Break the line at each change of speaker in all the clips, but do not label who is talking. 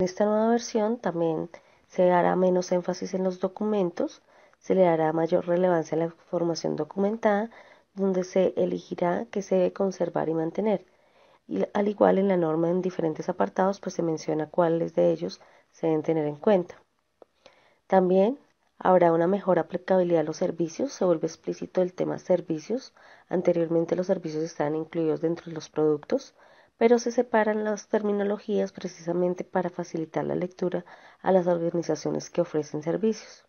En esta nueva versión también se hará menos
énfasis en los documentos, se le dará mayor relevancia a la información documentada, donde se elegirá qué se debe conservar y mantener. al igual en la norma en diferentes apartados, pues se menciona cuáles de ellos se deben tener en cuenta. También habrá una mejor aplicabilidad a los servicios, se vuelve explícito el tema servicios, anteriormente los servicios estaban incluidos dentro de los productos, pero se separan las terminologías precisamente para facilitar la lectura a las organizaciones que ofrecen servicios.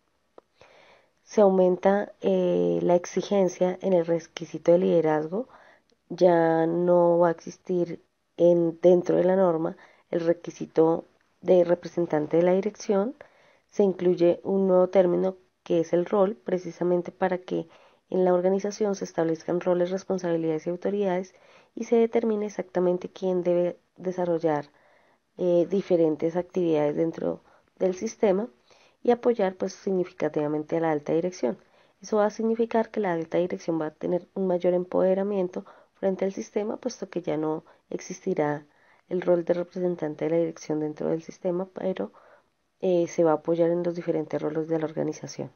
Se aumenta eh, la exigencia en el requisito de liderazgo, ya no va a existir en, dentro de la norma el requisito de representante de la dirección, se incluye un nuevo término que es el rol, precisamente para que en la organización se establezcan roles, responsabilidades y autoridades y se determina exactamente quién debe desarrollar eh, diferentes actividades dentro del sistema y apoyar pues significativamente a la alta dirección. Eso va a significar que la alta dirección va a tener un mayor empoderamiento frente al sistema, puesto que ya no existirá el rol de representante de la dirección dentro del sistema, pero eh, se va a apoyar en los diferentes
roles de la organización.